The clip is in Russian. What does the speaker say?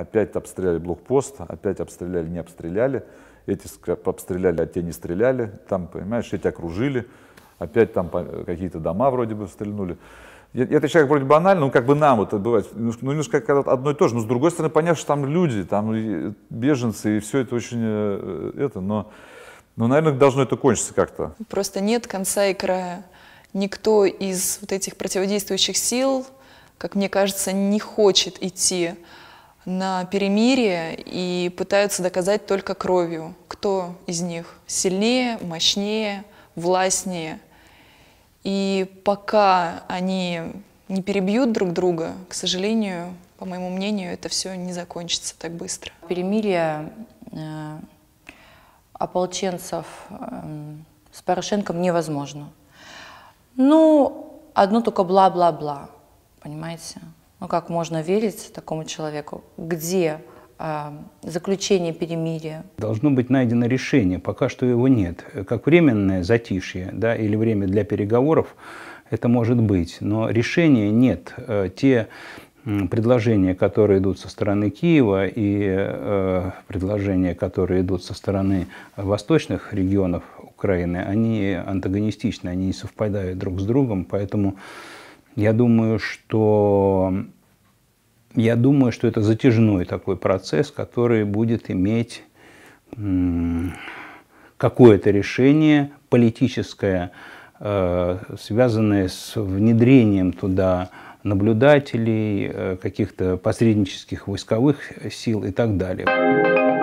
опять обстреляли блокпост, опять обстреляли, не обстреляли, эти обстреляли, а те не стреляли, там, понимаешь, эти окружили, опять там какие-то дома вроде бы стрельнули. Я, я отвечаю вроде банально, ну как бы нам это бывает, ну немножко как одно и то же, но с другой стороны понятно, что там люди, там беженцы и все это очень э, это, но, но наверное должно это кончиться как-то. Просто нет конца и края. Никто из вот этих противодействующих сил, как мне кажется, не хочет идти на перемирие и пытаются доказать только кровью, кто из них сильнее, мощнее, властнее. И пока они не перебьют друг друга, к сожалению, по моему мнению, это все не закончится так быстро. Перемирие э, ополченцев э, с Порошенком невозможно. Ну, одно только бла-бла-бла, понимаете? Ну как можно верить такому человеку? Где а, заключение перемирия? Должно быть найдено решение, пока что его нет. Как временное затишье да, или время для переговоров, это может быть, но решения нет. Э, те предложения, которые идут со стороны Киева и э, предложения, которые идут со стороны восточных регионов Украины, они антагонистичны, они не совпадают друг с другом, поэтому я думаю, что я думаю, что это затяжной такой процесс, который будет иметь какое-то решение политическое, э, связанное с внедрением туда наблюдателей, э, каких-то посреднических войсковых сил и так далее.